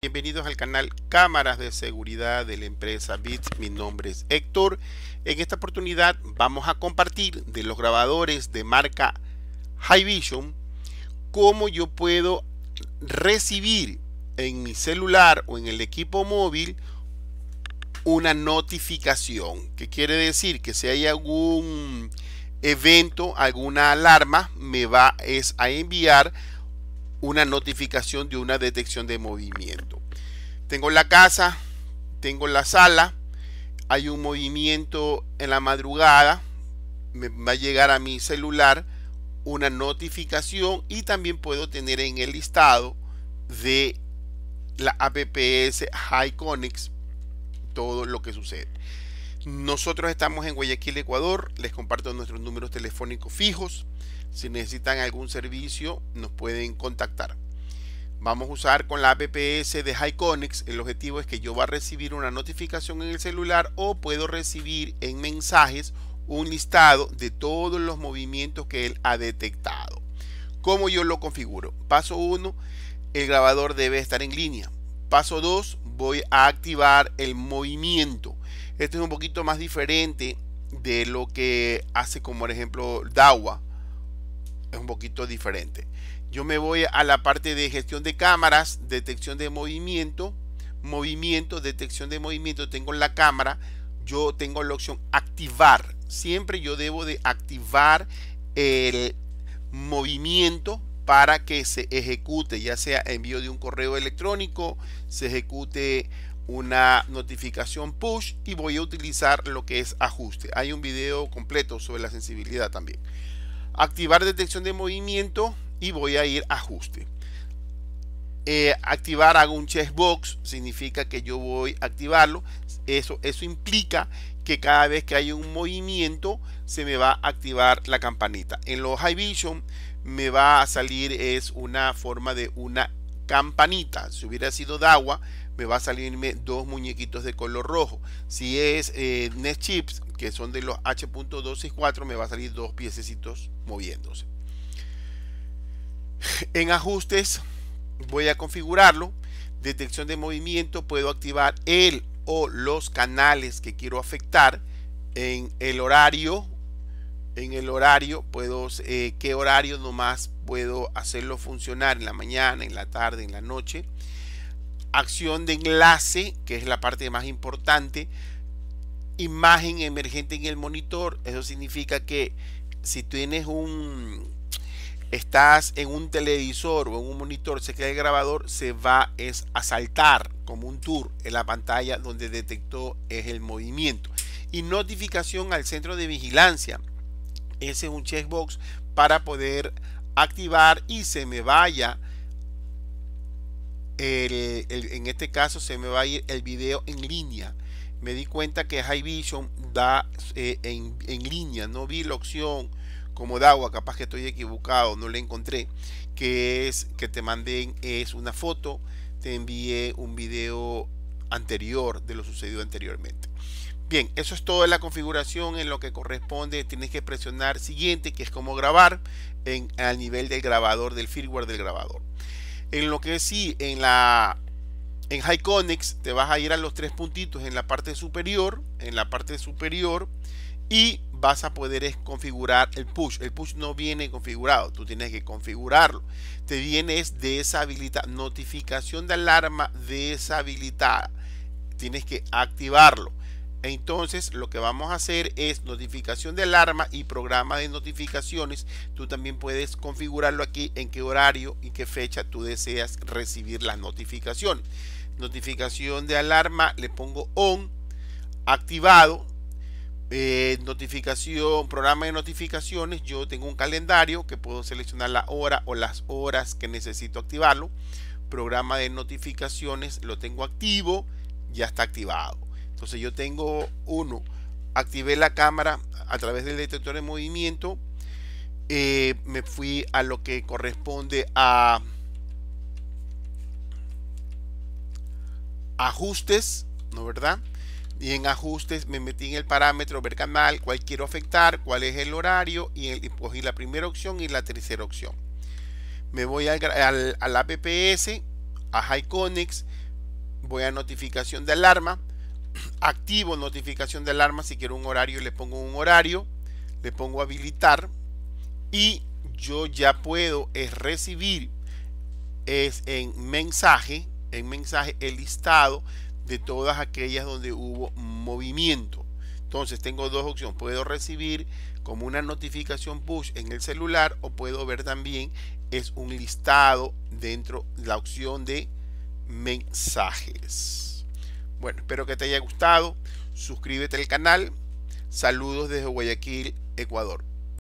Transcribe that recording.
Bienvenidos al canal Cámaras de Seguridad de la empresa BITS. Mi nombre es Héctor. En esta oportunidad vamos a compartir de los grabadores de marca High Vision cómo yo puedo recibir en mi celular o en el equipo móvil una notificación. que quiere decir? Que si hay algún evento, alguna alarma, me va es a enviar una notificación de una detección de movimiento. Tengo la casa, tengo la sala, hay un movimiento en la madrugada, me va a llegar a mi celular una notificación y también puedo tener en el listado de la APPS Hyconics todo lo que sucede. Nosotros estamos en Guayaquil, Ecuador. Les comparto nuestros números telefónicos fijos. Si necesitan algún servicio, nos pueden contactar. Vamos a usar con la APPS de Hyconex. El objetivo es que yo va a recibir una notificación en el celular o puedo recibir en mensajes un listado de todos los movimientos que él ha detectado. ¿Cómo yo lo configuro? Paso 1, el grabador debe estar en línea. Paso 2, voy a activar el movimiento esto es un poquito más diferente de lo que hace como por ejemplo DAWA. Es un poquito diferente. Yo me voy a la parte de gestión de cámaras, detección de movimiento, movimiento, detección de movimiento. Tengo la cámara, yo tengo la opción activar. Siempre yo debo de activar el movimiento para que se ejecute, ya sea envío de un correo electrónico, se ejecute una notificación push y voy a utilizar lo que es ajuste. Hay un video completo sobre la sensibilidad también. Activar detección de movimiento y voy a ir a ajuste. Eh, activar hago un checkbox significa que yo voy a activarlo eso eso implica que cada vez que hay un movimiento se me va a activar la campanita en los high vision me va a salir es una forma de una campanita. Si hubiera sido de agua me va a salirme dos muñequitos de color rojo. Si es eh, net Chips, que son de los H.264, me va a salir dos piececitos moviéndose. En ajustes voy a configurarlo. Detección de movimiento, puedo activar el o los canales que quiero afectar en el horario en el horario, puedo, eh, qué horario nomás puedo hacerlo funcionar en la mañana, en la tarde, en la noche. Acción de enlace, que es la parte más importante. Imagen emergente en el monitor, eso significa que si tienes un, estás en un televisor o en un monitor, se queda el grabador, se va es a saltar como un tour en la pantalla donde detectó es el movimiento. Y notificación al centro de vigilancia ese es un checkbox para poder activar y se me vaya el, en este caso se me va a ir el video en línea me di cuenta que High Vision da eh, en, línea no vi la opción como agua capaz que estoy equivocado no le encontré que es que te manden es una foto te envié un video anterior de lo sucedido anteriormente Bien, eso es toda la configuración en lo que corresponde. Tienes que presionar siguiente, que es como grabar en, al nivel del grabador, del firmware del grabador. En lo que sí, en la en te vas a ir a los tres puntitos en la parte superior, en la parte superior y vas a poder configurar el push. El push no viene configurado, tú tienes que configurarlo. Te viene es notificación de alarma deshabilitada. Tienes que activarlo entonces lo que vamos a hacer es notificación de alarma y programa de notificaciones tú también puedes configurarlo aquí en qué horario y qué fecha tú deseas recibir la notificación notificación de alarma le pongo on activado eh, notificación, programa de notificaciones, yo tengo un calendario que puedo seleccionar la hora o las horas que necesito activarlo. Programa de notificaciones lo tengo activo, ya está activado. Entonces yo tengo uno, activé la cámara a través del detector de movimiento, eh, me fui a lo que corresponde a ajustes, ¿no verdad? Y en ajustes me metí en el parámetro ver canal, cuál quiero afectar, cuál es el horario y, cogí la primera opción y la tercera opción. Me voy al, APPS, a Iconics, voy a notificación de alarma, activo notificación de alarma si quiero un horario le pongo un horario le pongo habilitar y yo ya puedo es recibir es en mensaje en mensaje el listado de todas aquellas donde hubo movimiento entonces tengo dos opciones puedo recibir como una notificación push en el celular o puedo ver también es un listado dentro de la opción de mensajes bueno, espero que te haya gustado. Suscríbete al canal. Saludos desde Guayaquil, Ecuador.